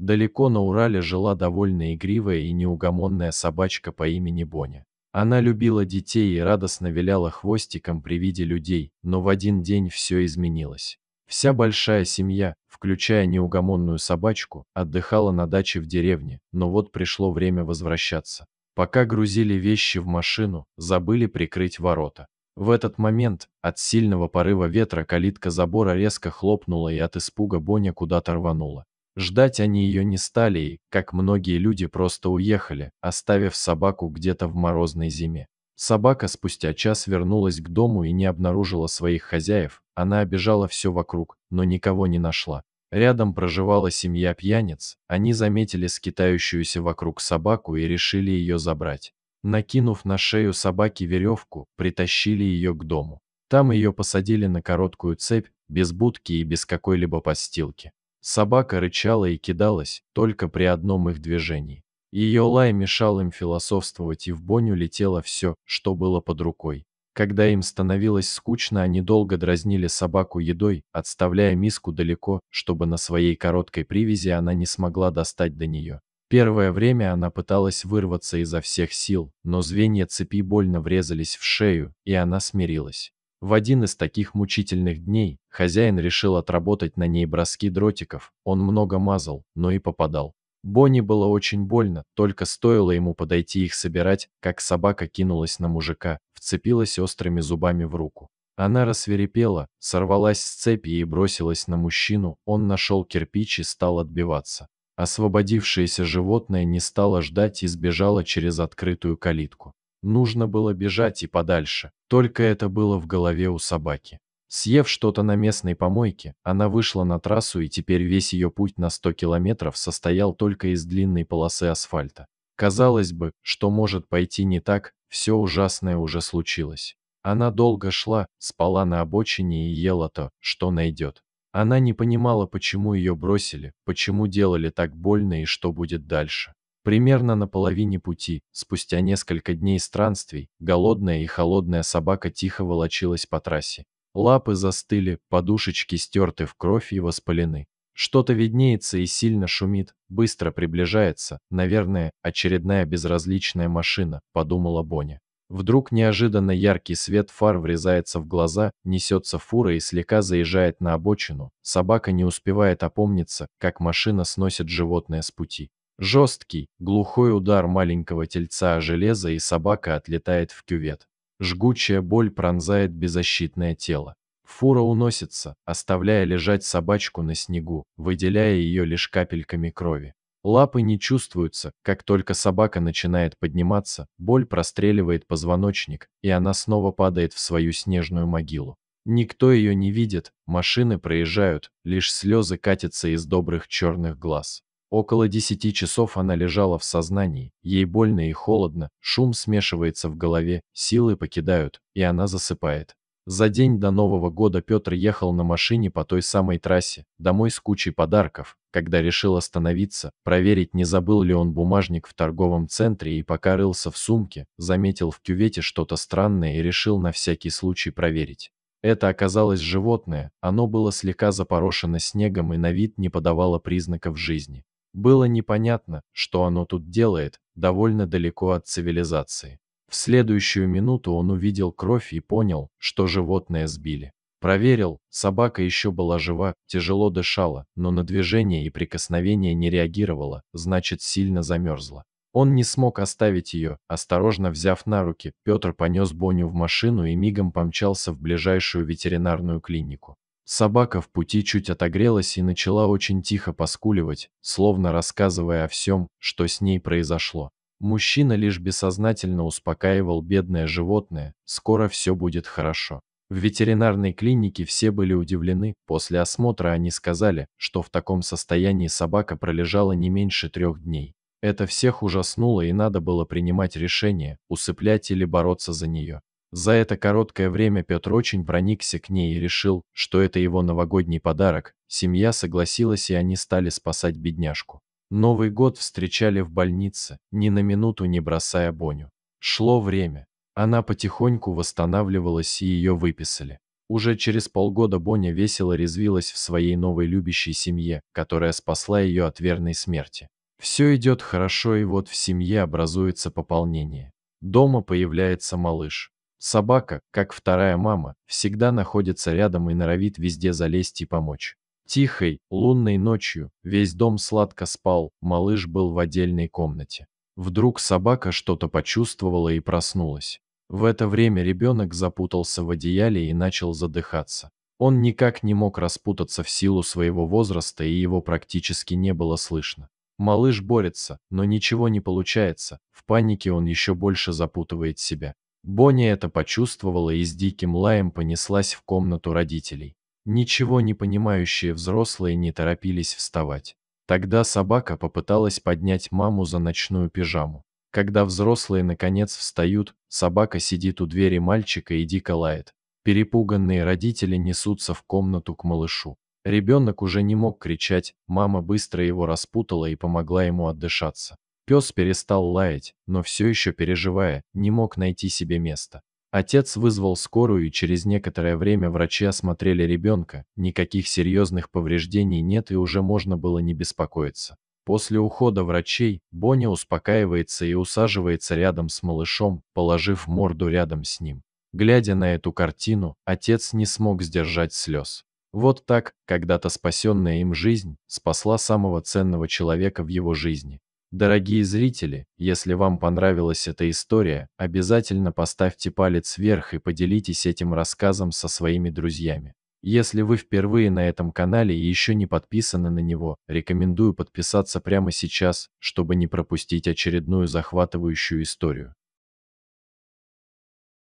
Далеко на Урале жила довольно игривая и неугомонная собачка по имени Боня. Она любила детей и радостно виляла хвостиком при виде людей, но в один день все изменилось. Вся большая семья, включая неугомонную собачку, отдыхала на даче в деревне, но вот пришло время возвращаться. Пока грузили вещи в машину, забыли прикрыть ворота. В этот момент от сильного порыва ветра калитка забора резко хлопнула и от испуга Боня куда-то рванула. Ждать они ее не стали и, как многие люди, просто уехали, оставив собаку где-то в морозной зиме. Собака спустя час вернулась к дому и не обнаружила своих хозяев, она обижала все вокруг, но никого не нашла. Рядом проживала семья пьяниц, они заметили скитающуюся вокруг собаку и решили ее забрать. Накинув на шею собаки веревку, притащили ее к дому. Там ее посадили на короткую цепь, без будки и без какой-либо постилки. Собака рычала и кидалась только при одном их движении. Ее лай мешал им философствовать, и в Боню летело все, что было под рукой. Когда им становилось скучно, они долго дразнили собаку едой, отставляя миску далеко, чтобы на своей короткой привязи она не смогла достать до нее. Первое время она пыталась вырваться изо всех сил, но звенья цепи больно врезались в шею, и она смирилась. В один из таких мучительных дней хозяин решил отработать на ней броски дротиков. Он много мазал, но и попадал. Бонни было очень больно, только стоило ему подойти их собирать, как собака кинулась на мужика, вцепилась острыми зубами в руку. Она рассверепела, сорвалась с цепи и бросилась на мужчину, он нашел кирпич и стал отбиваться. Освободившееся животное не стало ждать и сбежало через открытую калитку. Нужно было бежать и подальше, только это было в голове у собаки. Съев что-то на местной помойке, она вышла на трассу и теперь весь ее путь на 100 километров состоял только из длинной полосы асфальта. Казалось бы, что может пойти не так, все ужасное уже случилось. Она долго шла, спала на обочине и ела то, что найдет. Она не понимала, почему ее бросили, почему делали так больно и что будет дальше. Примерно на половине пути, спустя несколько дней странствий, голодная и холодная собака тихо волочилась по трассе. Лапы застыли, подушечки стерты в кровь и воспалены. Что-то виднеется и сильно шумит, быстро приближается, наверное, очередная безразличная машина, подумала Боня. Вдруг неожиданно яркий свет фар врезается в глаза, несется фура и слегка заезжает на обочину. Собака не успевает опомниться, как машина сносит животное с пути. Жесткий, глухой удар маленького тельца о железо, и собака отлетает в кювет. Жгучая боль пронзает беззащитное тело. Фура уносится, оставляя лежать собачку на снегу, выделяя ее лишь капельками крови. Лапы не чувствуются, как только собака начинает подниматься, боль простреливает позвоночник, и она снова падает в свою снежную могилу. Никто ее не видит, машины проезжают, лишь слезы катятся из добрых черных глаз. Около десяти часов она лежала в сознании, ей больно и холодно, шум смешивается в голове, силы покидают, и она засыпает. За день до Нового года Петр ехал на машине по той самой трассе, домой с кучей подарков, когда решил остановиться, проверить, не забыл ли он бумажник в торговом центре и пока рылся в сумке, заметил в кювете что-то странное и решил на всякий случай проверить. Это оказалось животное, оно было слегка запорошено снегом и на вид не подавало признаков жизни. Было непонятно, что оно тут делает, довольно далеко от цивилизации. В следующую минуту он увидел кровь и понял, что животное сбили. Проверил, собака еще была жива, тяжело дышала, но на движение и прикосновение не реагировала, значит сильно замерзла. Он не смог оставить ее, осторожно взяв на руки, Петр понес Боню в машину и мигом помчался в ближайшую ветеринарную клинику. Собака в пути чуть отогрелась и начала очень тихо поскуливать, словно рассказывая о всем, что с ней произошло. Мужчина лишь бессознательно успокаивал бедное животное, скоро все будет хорошо. В ветеринарной клинике все были удивлены, после осмотра они сказали, что в таком состоянии собака пролежала не меньше трех дней. Это всех ужаснуло и надо было принимать решение, усыплять или бороться за нее. За это короткое время Петр очень проникся к ней и решил, что это его новогодний подарок. Семья согласилась, и они стали спасать бедняжку. Новый год встречали в больнице, ни на минуту не бросая Боню. Шло время. Она потихоньку восстанавливалась, и ее выписали. Уже через полгода Боня весело резвилась в своей новой любящей семье, которая спасла ее от верной смерти. Все идет хорошо, и вот в семье образуется пополнение. Дома появляется малыш. Собака, как вторая мама, всегда находится рядом и норовит везде залезть и помочь. Тихой, лунной ночью весь дом сладко спал, малыш был в отдельной комнате. Вдруг собака что-то почувствовала и проснулась. В это время ребенок запутался в одеяле и начал задыхаться. Он никак не мог распутаться в силу своего возраста, и его практически не было слышно. Малыш борется, но ничего не получается, в панике он еще больше запутывает себя. Бонни это почувствовала и с диким лаем понеслась в комнату родителей. Ничего не понимающие взрослые не торопились вставать. Тогда собака попыталась поднять маму за ночную пижаму. Когда взрослые наконец встают, собака сидит у двери мальчика и дико лает. Перепуганные родители несутся в комнату к малышу. Ребенок уже не мог кричать, мама быстро его распутала и помогла ему отдышаться. Пес перестал лаять, но все еще переживая, не мог найти себе места. Отец вызвал скорую, и через некоторое время врачи осмотрели ребенка. Никаких серьезных повреждений нет, и уже можно было не беспокоиться. После ухода врачей Боня успокаивается и усаживается рядом с малышом, положив морду рядом с ним. Глядя на эту картину, отец не смог сдержать слез. Вот так, когда-то спасенная им жизнь, спасла самого ценного человека в его жизни. Дорогие зрители, если вам понравилась эта история, обязательно поставьте палец вверх и поделитесь этим рассказом со своими друзьями. Если вы впервые на этом канале и еще не подписаны на него, рекомендую подписаться прямо сейчас, чтобы не пропустить очередную захватывающую историю.